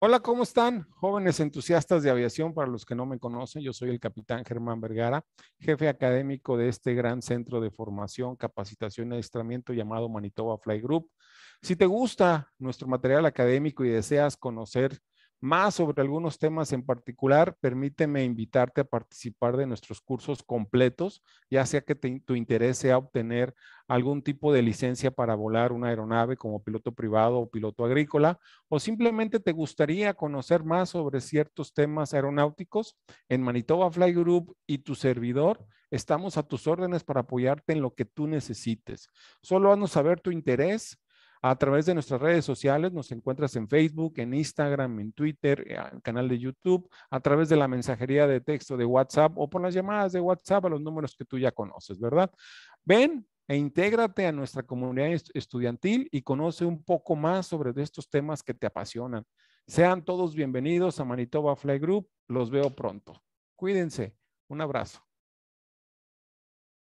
Hola, ¿cómo están? Jóvenes entusiastas de aviación, para los que no me conocen, yo soy el capitán Germán Vergara, jefe académico de este gran centro de formación, capacitación y adiestramiento llamado Manitoba Fly Group. Si te gusta nuestro material académico y deseas conocer más sobre algunos temas en particular, permíteme invitarte a participar de nuestros cursos completos, ya sea que tu interés sea obtener algún tipo de licencia para volar una aeronave como piloto privado o piloto agrícola, o simplemente te gustaría conocer más sobre ciertos temas aeronáuticos, en Manitoba Fly Group y tu servidor estamos a tus órdenes para apoyarte en lo que tú necesites. Solo haznos saber tu interés a través de nuestras redes sociales. Nos encuentras en Facebook, en Instagram, en Twitter, en eh, el canal de YouTube, a través de la mensajería de texto de WhatsApp o por las llamadas de WhatsApp a los números que tú ya conoces, ¿verdad? Ven e intégrate a nuestra comunidad estudiantil y conoce un poco más sobre estos temas que te apasionan. Sean todos bienvenidos a Manitoba Fly Group. Los veo pronto. Cuídense. Un abrazo.